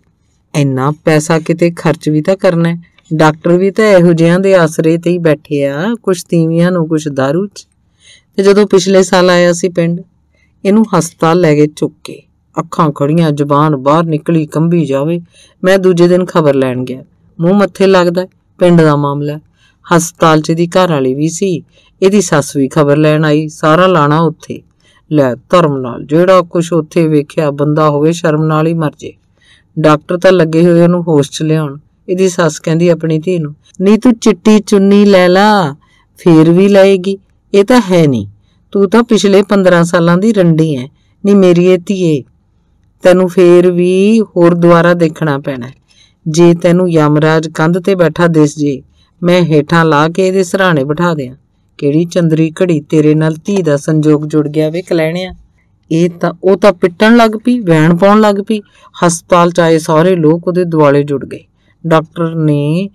ਇੰਨਾ ਪੈਸਾ ਕਿਤੇ ਖਰਚ ਵੀ ਤਾਂ ਕਰਨਾ ਹੈ ਡਾਕਟਰ ਵੀ ਤਾਂ ਇਹੋ ਜਿਹਿਆਂ ਦੇ ਆਸਰੇ ਤੇ ਹੀ ਬੈਠੇ ਆ ਕੁਛ ਤੀਵੀਆਂ ਨੂੰ ਕੁਛ दारू 'ਚ ਤੇ ਜਦੋਂ ਪਿਛਲੇ ਸਾਲ ਆਇਆ ਸੀ ਪਿੰਡ ਇਹਨੂੰ ਹਸਪਤਾਲ ਲੈ ਗਏ ਚੁੱਕ ਕੇ ਅੱਖਾਂ ਖੜੀਆਂ ਜ਼ੁਬਾਨ ਬਾਹਰ ਨਿਕਲੀ ਕੰਬੀ ਜਾਵੇ ਮੈਂ ਦੂਜੇ ਦਿਨ ਖਬਰ ਲੈਣ ਗਿਆ ਮੂੰਹ ਮੱਥੇ ਲੱਗਦਾ ਪਿੰਡ ਦਾ ਮਾਮਲਾ ਹਸਪਤਾਲ 'ਚ ਦੀ ਘਰ ਵਾਲੀ ਵੀ ਸੀ ਇਹਦੀ ਸੱਸ ਵੀ ਖਬਰ ਲੈਣ ਆਈ ਸਾਰਾ ਲਾਣਾ ਉੱਥੇ ਲੈ ਧਰਮ ਨਾਲ ਜਿਹੜਾ ਕੁਛ ਉੱਥੇ ਵੇਖਿਆ ਬੰਦਾ ਹੋਵੇ ਸ਼ਰਮ ਨਾਲ ਹੀ ਮਰ ਜੇ ਡਾਕਟਰ ਤਾਂ ਲੱਗੇ ਹੋਏ ਉਹਨੂੰ ਹੋਸ਼ 'ਚ ਲਿਆਉਣ ਇਹਦੀ ਸੱਸ ਕਹਿੰਦੀ ਆਪਣੀ ਧੀ ਨੂੰ ਨਹੀਂ ਤੂੰ ਚਿੱਟੀ ਚੁੰਨੀ ਲੈ ਲਾ ਫੇਰ ਵੀ ਲਏਗੀ ਇਹ ਤਾਂ ਹੈ ਨਹੀਂ ਤੂੰ ਤਾਂ ਪਿਛਲੇ 15 ਸਾਲਾਂ ਦੀ ਰੰਡੀ ਐ ਨਹੀਂ ਮੇਰੀ ਇਹ ਧੀਏ ਤੈਨੂੰ ਫੇਰ ਵੀ ਹੋਰ ਦੁਆਰਾ ਦੇਖਣਾ ਪੈਣਾ ਜੇ ਤੈਨੂੰ ਯਮਰਾਜ ਕੰਧ ਤੇ ਬੈਠਾ ਦਿਸ ਜੇ ਮੈਂ ਹੀਠਾਂ ਲਾ ਕੇ ਇਹਦੇ ਸਰਾਣੇ ਬਿਠਾ ਦਿਆਂ ਕਿਹੜੀ ਚੰਦਰੀ ਘੜੀ ਤੇਰੇ ਨਾਲ ਧੀ ਦਾ ਸੰਜੋਗ ਜੁੜ ਗਿਆ ਵੇ ਕਲੈਣਿਆ ਇਹ ਤਾਂ ਉਹ ਤਾਂ ਪਿੱਟਣ ਲੱਗ ਪਈ ਵੈਣ ਪਾਉਣ ਲੱਗ ਪਈ ਹਸਪਤਾਲ ਚ ਆਏ ਸਾਰੇ ਲੋਕ ਉਹਦੇ ਦੁਆਲੇ ਜੁੜ ਗਏ ਡਾਕਟਰ ਨੇ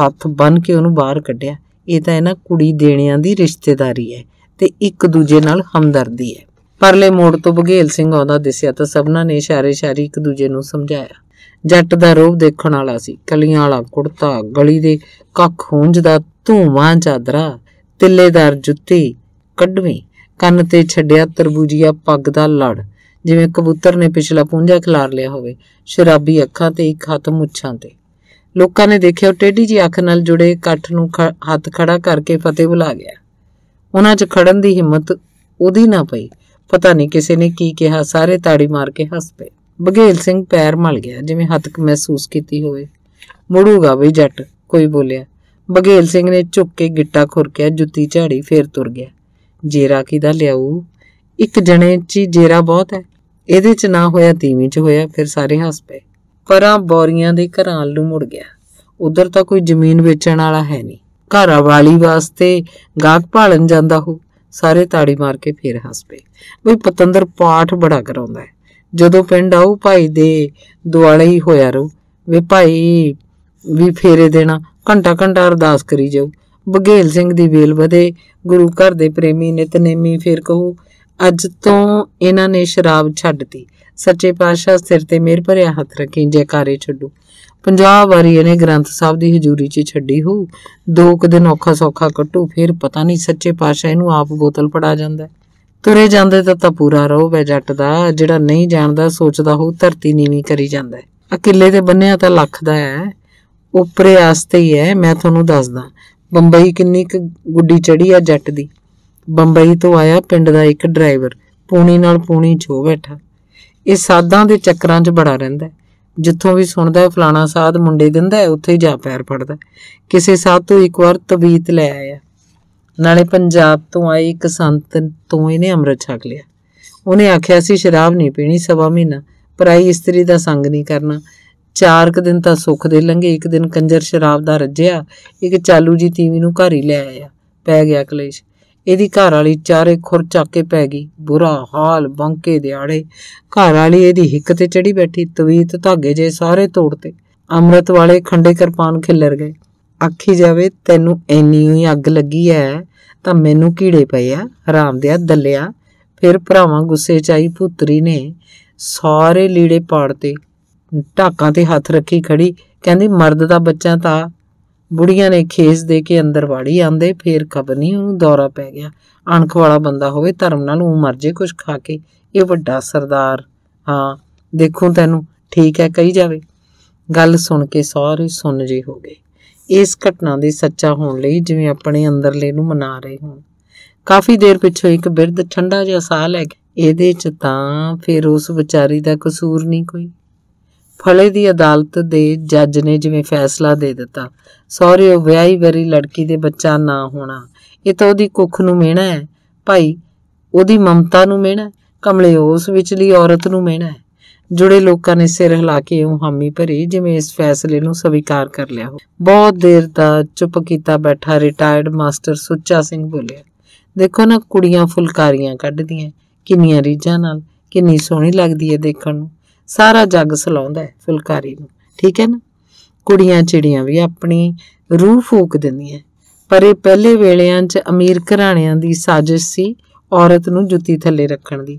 ਹੱਥ ਬੰਨ ਕੇ ਉਹਨੂੰ ਬਾਹਰ ਕੱਢਿਆ ਇਹ ਤਾਂ ਇਹਨਾਂ ਕੁੜੀ ਦੇਣਿਆਂ ਦੀ ਰਿਸ਼ਤੇਦਾਰੀ ਹੈ ਤੇ ਇੱਕ ਦੂਜੇ ਨਾਲ ਹਮਦਰਦੀ ਹੈ ਪਰਲੇ ਮੋੜ ਤੋਂ ਬਗੇਲ ਸਿੰਘ ਆਉਂਦਾ ਦਿਸਿਆ ਤਾਂ ਸਭਨਾਂ ਨੇ ਇਸ਼ਾਰੇ-ਇਸ਼ਾਰੀ ਇੱਕ ਦੂਜੇ ਨੂੰ ਸਮਝਾਇਆ ਜੱਟ ਦਾ ਰੋਹ ਦੇਖਣ ਵਾਲਾ ਸੀ ਕਲੀਆਂ ਵਾਲਾ ਕੁੜਤਾ ਗਲੀ ਦੇ ਕੱਖ ਦਾ ਧੂਆਂ ਚਾਦਰਾ ਤਿੱਲੇਦਾਰ ਜੁੱਤੀ ਕੱਢਵੀਂ ਕੰਨ ਤੇ ਛੱਡਿਆ ਤਰਬੂਜੀਆ ਪੱਗ ਦਾ ਲੜ ਜਿਵੇਂ ਕਬੂਤਰ ਨੇ ਪਿਛਲਾ ਪੁੰਝਾ ਖਿਲਾਰ ਲਿਆ ਹੋਵੇ ਸ਼ਰਾਬੀ ਅੱਖਾਂ ਤੇ ਇੱਕ ਹੱਥ ਮੁੱਛਾਂ ਤੇ ਲੋਕਾਂ ਨੇ ਦੇਖਿਆ ਉਹ ਟੇਢੀ ਜੀ ਅੱਖ ਨਾਲ ਜੁੜੇ ਇਕੱਠ ਨੂੰ ਹੱਥ ਖੜਾ ਕਰਕੇ ਫਤਿਹ ਬੁਲਾ ਗਿਆ ਉਹਨਾਂ 'ਚ ਖੜਨ ਦੀ ਹਿੰਮਤ ਉਹਦੀ ਨਾ ਪਈ ਪਤਾ ਨਹੀਂ ਕਿਸੇ ਨੇ ਕੀ ਕਿਹਾ ਸਾਰੇ ਤਾੜੀ ਮਾਰ ਕੇ ਹੱਸ ਪਏ ਬਗੇਲ ਸਿੰਘ ਪੈਰ ਮਲ ਗਿਆ ਜਿਵੇਂ ਹੱਥਕ ਮਹਿਸੂਸ ਕੀਤੀ ਹੋਵੇ ਮੁੜੂਗਾ ਵੀ ਜੱਟ ਕੋਈ ਬੋਲਿਆ ਬਗੇਲ ਸਿੰਘ ਨੇ ਝੁੱਕ ਕੇ ਗਿੱਟਾ ਖੁਰਕਿਆ ਜੁੱਤੀ ਝਾੜੀ ਫੇਰ ਤੁਰ ਗਿਆ ਜੇਰਾ ਕਿਦਾ ਲਿਆਉ ਇੱਕ ਜਣੇ 'ਚ ਜੇਰਾ ਬਹੁਤ ਹੈ ਇਹਦੇ 'ਚ ਨਾ ਹੋਇਆ ਤੀਵੀਂ 'ਚ ਹੋਇਆ ਫਿਰ ਸਾਰੇ ਹੱਸ ਪਏ ਪਰਾਂ ਬੌਰੀਆਂ ਦੇ ਘਰਾਂ ਵੱਲ ਮੁੜ ਗਿਆ ਉਧਰ ਤਾਂ ਕੋਈ ਜ਼ਮੀਨ ਵੇਚਣ ਵਾਲਾ ਹੈ ਨਹੀਂ ਘਰ ਵਾਲੀ ਵਾਸਤੇ ਗਾਹਕ ਭਾਲਣ ਜਾਂਦਾ ਹੋ ਸਾਰੇ ਤਾੜੀ ਮਾਰ ਕੇ ਫੇਰ ਹੱਸ ਪਏ ਬਈ ਪਤੰਦਰ ਪਾਠ ਬੜਾ ਕਰਾਉਂਦਾ ਹੈ ਜਦੋਂ ਪਿੰਡ ਆਉ ਭਾਈ ਦੇ ਦੁਆਲੇ ਹੀ ਹੋਇਆ ਰੋ ਵੇ ਭਾਈ ਵੀ ਫੇਰੇ ਦੇਣਾ ਘੰਟਾ ਘੰਟਾ ਅਰਦਾਸ ਕਰੀ ਜਾਉ ਬਗੇਲ ਸਿੰਘ ਦੀ ਵੇਲ ਵਧੇ ਗੁਰੂ ਘਰ ਦੇ ਪ੍ਰੇਮੀ ਨਿਤਨੇਮੀ ਫੇਰ ਕਹੋ ਅੱਜ ਤੋਂ ਇਹਨਾਂ ਨੇ ਸ਼ਰਾਬ ਛੱਡਤੀ ਸੱਚੇ ਪਾਤਸ਼ਾਹ ਸਿਰ ਤੇ ਮੇਰ ਭਰਿਆ ਹੱਥ ਰੱਖੀ ਜੈਕਾਰੇ ਛੱਡੂ 50 ਵਾਰੀ ਇਹਨੇ ਗ੍ਰੰਥ ਸਾਹਿਬ ਦੀ ਹਜ਼ੂਰੀ 'ਚ ਛੱਡੀ ਹੋ ਦੋ ਕੁ ਦਿਨ ਔਖਾ ਸੌਖਾ ਕੱਟੂ ਫਿਰ ਪਤਾ ਨਹੀਂ ਸੱਚੇ ਪਾਤਸ਼ਾਹ ਇਹਨੂੰ ਆਪ ਬੋਤਲ ਪੜਾ ਜਾਂਦਾ ਤੁਰੇ ਜਾਂਦੇ ਤਾਂ ਤਾਂ ਪੂਰਾ ਰੋ ਹੈ ਜੱਟ ਦਾ ਜਿਹੜਾ ਨਹੀਂ ਜਾਣਦਾ ਸੋਚਦਾ ਹੋ ਧਰਤੀ ਨੀਵੀਂ ਕਰੀ ਜਾਂਦਾ ਅਕੇਲੇ ਤੇ ਬੰਨਿਆ ਤਾਂ ਲੱਖ ਦਾ ਹੈ ਉਪਰੇ ਆਸਤੇ ਹੀ ਹੈ ਮੈਂ ਤੁਹਾਨੂੰ ਦੱਸਦਾ ਬੰਬਈ ਕਿੰਨੀ ਕੁ ਗੁੱਡੀ ਚੜੀ ਆ ਜੱਟ ਦੀ ਬੰਬਈ ਤੋਂ ਆਇਆ ਪਿੰਡ ਦਾ ਇੱਕ ਡਰਾਈਵਰ ਪੂਣੀ ਨਾਲ ਪੂਣੀ ਚੋ ਬੈਠਾ ਇਹ ਸਾਧਾਂ ਦੇ ਚੱਕਰਾਂ 'ਚ ਬੜਾ ਰਹਿੰਦਾ ਜਿੱਥੋਂ ਵੀ ਸੁਣਦਾ ਹੈ ਫਲਾਣਾ ਸਾਧ ਮੁੰਡੇ ਦਿੰਦਾ ਹੈ ਉੱਥੇ ਜਾ ਪੈਰ ਫੜਦਾ ਕਿਸੇ ਸਾਧ ਤੋਂ ਇੱਕ ਵਾਰ ਤਵੀਤ ਲੈ ਆਇਆ ਨਾਲੇ ਪੰਜਾਬ ਤੋਂ ਆਏ ਇੱਕ ਸੰਤ ਤੋਂ ਇਹਨੇ ਅੰਮ੍ਰਿਤ ਛਕ ਲਿਆ ਉਹਨੇ ਆਖਿਆ ਸੀ ਸ਼ਰਾਬ ਨਹੀਂ ਪੀਣੀ ਸਵਾ ਮਹੀਨਾ ਪਰਾਈ ਇਸਤਰੀ ਦਾ ਸੰਗ ਨਹੀਂ ਕਰਨਾ ਚਾਰਕ ਦਿਨ ਤਾਂ ਸੁੱਖ ਦੇ ਲੰਘੇ ਇੱਕ ਦਿਨ ਕੰਜਰ ਸ਼ਰਾਬ ਦਾ ਰੱਜਿਆ ਇੱਕ ਚਾਲੂ ਜੀ ਤੀਵੀ ਨੂੰ ਘਰ ਹੀ ਲੈ ਆਇਆ ਪੈ ਗਿਆ ਕਲੇਸ਼ ਇਹਦੀ ਘਰ ਵਾਲੀ ਚਾਰੇ ਖੁਰ ਚੱਕ ਕੇ ਪੈ ਗਈ ਬੁਰਾ ਹਾਲ ਬੰਕੇ ਦਿਹਾੜੇ ਘਰ ਵਾਲੀ ਇਹਦੀ ਹਿੱਕ ਤੇ ਚੜੀ ਬੈਠੀ ਤਵੀਤ ਧਾਗੇ ਜੇ ਸਾਰੇ ਤੋੜਤੇ ਅੰਮ੍ਰਿਤ ਵਾਲੇ ਖੰਡੇ ਕਿਰਪਾਨ ਖਿੱਲਰ ਗਏ ਆਖੀ ਜਾਵੇ ਤੈਨੂੰ ਐਨੀ ਹੀ ਅੱਗ ਲੱਗੀ ਐ ਤਾਂ ਮੈਨੂੰ ਕੀੜੇ ਪਏ ਆ ਹਰਾਮ ਦਿਆ ਦੱਲਿਆ ਫਿਰ ਭਰਾਵਾਂ ਗੁੱਸੇ ਚ ਆਈ ਪੁੱਤਰੀ ਨੇ ਸਾਰੇ ਲੀੜੇ ਪਾੜਤੇ ਢਾਕਾਂ ਤੇ ਹੱਥ ਰੱਖੀ ਖੜੀ ਕਹਿੰਦੀ ਮਰਦ ਦਾ ਬੱਚਾ ਤਾਂ ਬੁੜੀਆਂ ਨੇ ਖੇਸ ਦੇ ਕੇ ਅੰਦਰ ਵਾੜੀ ਆਂਦੇ ਫੇਰ ਖਬਰ ਨਹੀਂ ਉਹਨੂੰ ਦੌਰਾ ਪੈ ਗਿਆ ਅਣਖ ਵਾਲਾ ਬੰਦਾ ਹੋਵੇ ਧਰਮ ਨਾਲ ਉਹ ਮਰ ਜੇ ਕੁਝ ਖਾ ਕੇ ਇਹ ਵੱਡਾ ਸਰਦਾਰ ਹਾਂ ਦੇਖੋ ਤੈਨੂੰ ਠੀਕ ਹੈ ਕਹੀ ਜਾਵੇ ਗੱਲ ਸੁਣ ਕੇ ਸਾਰੇ ਸੁਣ ਜੇ ਹੋ ਗਏ ਇਸ ਘਟਨਾ ਦੇ ਸੱਚਾ ਹੋਣ ਲਈ ਜਿਵੇਂ ਆਪਣੇ ਅੰਦਰਲੇ ਨੂੰ ਮਨਾ ਰਹੇ ਹੋ ਕਾਫੀ ਦੇਰ ਪਿੱਛੋਂ ਇੱਕ ਬਿਰਧ ਠੰਡਾ ਜਿਹਾ ਸਾਹ ਲੈ ਕੇ ਇਹਦੇ 'ਚ ਤਾਂ ਫਿਰ ਉਸ ਵਿਚਾਰੀ ਦਾ ਕਸੂਰ ਨਹੀਂ ਕੋਈ ਫਲੇ ਦੀ ਅਦਾਲਤ ਦੇ ਜੱਜ ਨੇ ਜਿਵੇਂ ਫੈਸਲਾ ਦੇ ਦਿੱਤਾ ਸਹੁਰੇ ਉਹ ਵਿਆਹੀ ਵਰੀ ਲੜਕੀ ਦੇ ਬੱਚਾ ਨਾ ਹੋਣਾ ਇਹ ਤਾਂ ਉਹਦੀ ਕੁੱਖ ਨੂੰ ਮਿਹਣਾ ਹੈ ਭਾਈ ਉਹਦੀ ਮਮਤਾ ਨੂੰ ਮਿਹਣਾ ਕਮਲੇ ਉਸ ਵਿਚਲੀ ਔਰਤ ਨੂੰ ਮਿਹਣਾ ਹੈ ਜੁੜੇ ਲੋਕਾਂ ਨੇ ਸਿਰ ਹਿਲਾ ਕੇ ਉਹ ਹਾਮੀ ਭਰੀ ਜਿਵੇਂ ਇਸ ਫੈਸਲੇ ਨੂੰ ਸਵੀਕਾਰ ਕਰ ਲਿਆ ਹੋ ਬਹੁਤ ਦੇਰ ਦਾ ਚੁੱਪ ਕੀਤਾ ਬੈਠਾ ਰਿਟਾਇਰਡ ਮਾਸਟਰ ਸੁੱਚਾ ਸਿੰਘ ਬੋਲਿਆ ਦੇਖੋ ਨਾ ਕੁੜੀਆਂ ਫੁਲਕਾਰੀਆਂ ਕੱਢਦੀਆਂ ਕਿੰਨੀਆਂ ਰੀਝਾਂ ਨਾਲ ਕਿੰਨੀ ਸੋਹਣੀ ਲੱਗਦੀ ਹੈ ਦੇਖਣ ਨੂੰ ਸਾਰਾ ਜੱਗ ਸਲਾਉਂਦਾ ਹੈ ਫੁਲਕਾਰੀ ਨੂੰ ਠੀਕ ਹੈ ਨਾ ਕੁੜੀਆਂ ਚਿੜੀਆਂ ਵੀ ਆਪਣੀ ਰੂਹ ਫੂਕ ਦਿੰਦੀਆਂ ਪਰ ਇਹ ਪਹਿਲੇ ਵੇਲਿਆਂ 'ਚ ਅਮੀਰ ਘਰਾਣਿਆਂ ਦੀ ਸਾਜ਼ਿਸ਼ ਸੀ ਔਰਤ ਨੂੰ ਜੁੱਤੀ ਥੱਲੇ ਰੱਖਣ ਦੀ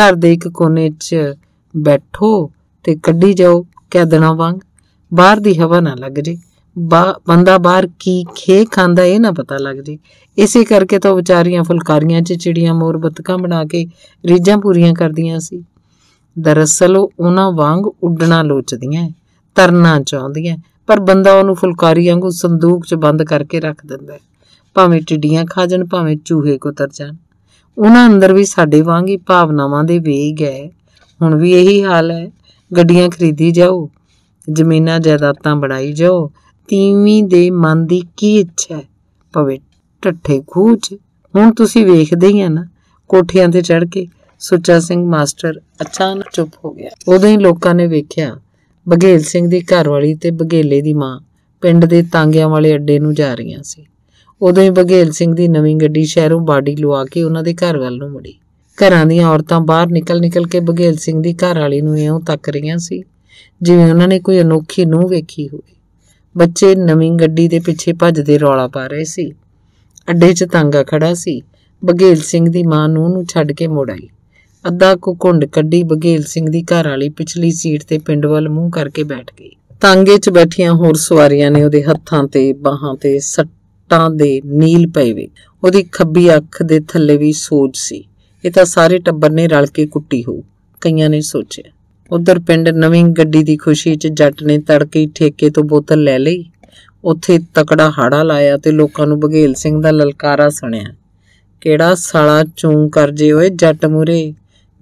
ਘਰ ਦੇ ਇੱਕ ਕੋਨੇ 'ਚ ਬੈਠੋ ਤੇ ਕੱਢੀ ਜਾਓ ਕੈਦਣਾ ਵਾਂਗ ਬਾਹਰ ਦੀ ਹਵਾ ਨਾ ਲੱਗ ਜੇ ਬੰਦਾ ਬਾਹਰ ਕੀ ਖੇ ਖਾਂਦਾ ਇਹ ਨਾ ਪਤਾ ਲੱਗ ਜੇ ਇਸੇ ਕਰਕੇ ਤਾਂ ਵਿਚਾਰੀਆਂ ਫੁਲਕਾਰੀਆਂ 'ਚ ਚਿੜੀਆਂ ਮੋਰ ਬਤਕਾਂ ਬਣਾ ਕੇ ਰੀਝਾਂ ਪੂਰੀਆਂ ਕਰਦੀਆਂ ਸੀ ਦਰਅਸਲ ਉਹਨਾਂ ਵਾਂਗ ਉੱਡਣਾ ਲੋਚਦੀਆਂ ਤਰਨਾ ਚਾਹੁੰਦੀਆਂ ਪਰ ਬੰਦਾ ਉਹਨੂੰ ਫੁਲਕਾਰੀ ਵਾਂਗੂ ਸੰਦੂਕ 'ਚ ਬੰਦ ਕਰਕੇ ਰੱਖ ਦਿੰਦਾ ਹੈ ਭਾਵੇਂ ਟਿੱਡੀਆਂ ਖਾ ਜਾਣ ਭਾਵੇਂ ਚੂਹੇ ਕੁਤਰ ਜਾਣ ਉਹਨਾਂ ਅੰਦਰ ਵੀ ਸਾਡੇ ਵਾਂਗ ਹੀ ਭਾਵਨਾਵਾਂ ਦੇ ਵੇਗ ਹੈ ਹੁਣ ਵੀ ਇਹੀ ਹਾਲ ਹੈ ਗੱਡੀਆਂ ਖਰੀਦੀ ਜਾਓ ਜ਼ਮੀਨਾਂ ਜਾਇਦਾਦਾਂ ਬਣਾਈ ਜਾਓ ਤੀਵੀਂ ਦੇ ਮਨ ਦੀ ਕੀ ਇੱਛਾ ਹੈ ਭਵੇਂ ਟੱਠੇ ਖੂਚ ਹੁਣ ਤੁਸੀਂ ਵੇਖਦੇ ਹੀ ਆ ਨਾ ਕੋਠਿਆਂ ਤੇ ਚੜ ਕੇ ਸੁੱਚਾ ਸਿੰਘ ਮਾਸਟਰ ਅਚਾਨਕ ਚੁੱਪ ਹੋ ਗਿਆ ਉਦੋਂ ਹੀ ਲੋਕਾਂ ਨੇ ਵੇਖਿਆ ਬਗੇਲ ਸਿੰਘ ਦੀ ਘਰਵਾਲੀ ਤੇ ਬਗੇਲੇ ਦੀ ਮਾਂ ਪਿੰਡ ਦੇ ਤਾਂਗਿਆਂ ਵਾਲੇ ਅੱਡੇ ਨੂੰ ਜਾ ਰਹੀਆਂ ਸੀ ਉਦੋਂ ਹੀ ਬਗੇਲ ਸਿੰਘ ਦੀ ਨਵੀਂ ਗੱਡੀ ਸ਼ਹਿਰੋਂ ਬਾਡੀ ਲਵਾ ਕੇ ਉਹਨਾਂ ਦੇ ਘਰ ਵੱਲ ਨੂੰ ਮੁੜੀ ਘਰਾਂ ਦੀਆਂ ਔਰਤਾਂ ਬਾਹਰ ਨਿਕਲ-ਨਿਕਲ ਕੇ ਬਗੇਲ ਸਿੰਘ ਦੀ ਘਰਵਾਲੀ ਨੂੰ ਇਉਂ ਤੱਕ ਰਹੀਆਂ ਸੀ ਜਿਵੇਂ ਉਹਨਾਂ ਨੇ ਕੋਈ ਅਨੋਖੀ ਨੂੰ ਵੇਖੀ ਹੋਵੇ ਬੱਚੇ ਨਵੀਂ ਗੱਡੀ ਦੇ ਪਿੱਛੇ ਭੱਜਦੇ ਰੌਲਾ ਪਾ ਰਹੇ ਸੀ ਅੱਡੇ 'ਚ ਤਾਂਗਾ ਖੜਾ ਸੀ ਬਗੇਲ ਸਿੰਘ ਦੀ ਮਾਂ ਨੂੰ ਉਹਨੂੰ ਛੱਡ ਕੇ ਮੁੜ ਆਈ ਅੱਧਾ ਕੁ ਘੁੰਡ ਕੱਢੀ ਬਘੇਲ ਸਿੰਘ ਦੀ ਘਰ ਵਾਲੀ ਪਿਛਲੀ ਸੀਟ ਤੇ ਪਿੰਡ ਵੱਲ ਮੂੰਹ ਕਰਕੇ ਬੈਠ ਗਈ ਤਾਂਗੇ 'ਚ ਬੈਠੀਆਂ ਹੋਰ ਸਵਾਰੀਆਂ ਨੇ ਉਹਦੇ ਹੱਥਾਂ ਤੇ ਬਾਹਾਂ ਤੇ ਸੱਟਾਂ ਦੇ ਨੀਲ ਪਏ ਵੇ ਉਹਦੀ ਖੱਬੀ ਅੱਖ ਦੇ ਥੱਲੇ ਵੀ ਸੋਜ ਸੀ ਇਹ ਤਾਂ ਸਾਰੇ ਟੱਬਰ ਨੇ ਰਲ ਕੇ ਕੁੱਟੀ ਹੋ ਕਈਆਂ ਨੇ ਸੋਚਿਆ ਉਧਰ ਪਿੰਡ ਨਵੀਂ ਗੱਡੀ ਦੀ ਖੁਸ਼ੀ 'ਚ ਜੱਟ ਨੇ ਤੜਕੇ ਠੇਕੇ ਤੋਂ ਬੋਤਲ ਲੈ ਲਈ ਉੱਥੇ ਤਕੜਾ ਹਾੜਾ ਲਾਇਆ ਤੇ ਲੋਕਾਂ ਨੂੰ ਬਘੇਲ ਸਿੰਘ ਦਾ ਲਲਕਾਰਾ ਸੁਣਿਆ ਕਿਹੜਾ ਸਾਲਾ ਚੂੰ ਕਰ ਜੇ ਓਏ ਜੱਟ ਮੂਰੇ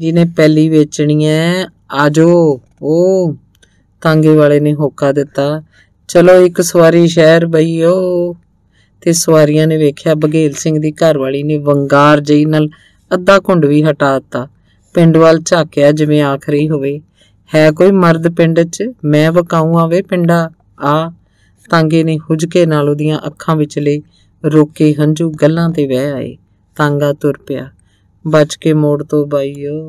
ਜਿਹਨੇ ਪਹਿਲੀ ਵੇਚਣੀ ਐ ਆਜੋ ਉਹ ਕਾਂਗੇ ਵਾਲੇ ਨੇ ਹੋਕਾ ਦਿੱਤਾ ਚਲੋ ਇੱਕ ਸਵਾਰੀ ਸ਼ਹਿਰ ਬਈਓ ਤੇ ਸਵਾਰੀਆਂ ਨੇ ਵੇਖਿਆ ਬਗੇਲ ਸਿੰਘ ਦੀ ਘਰ ਵਾਲੀ ਨੇ ਵੰਗਾਰ ਜਈ ਨਾਲ ਅੱਧਾ ਘੁੰਡ ਵੀ ਹਟਾ ਦਿੱਤਾ ਪਿੰਡ ਵੱਲ ਝਾਕਿਆ ਜਿਵੇਂ ਆਖਰੀ ਹੋਵੇ ਹੈ ਕੋਈ ਮਰਦ ਪਿੰਡ 'ਚ ਮੈਂ ਵਕਾਉਂ ਆਵੇ ਪਿੰਡਾ ਆ ਤਾਂਗੇ ਨੇ ਹੁਜਕੇ ਨਾਲ ਉਹਦੀਆਂ ਅੱਖਾਂ ਲਈ ਰੋਕੇ ਹੰਝੂ ਗੱਲਾਂ ਤੇ ਵਹਿ ਆਏ ਤਾਂਗਾ ਤੁਰ ਪਿਆ ਬਚ ਕੇ ਮੋੜ ਤੋਂ ਬਾਈਓ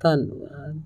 ਧੰਨਵਾਦ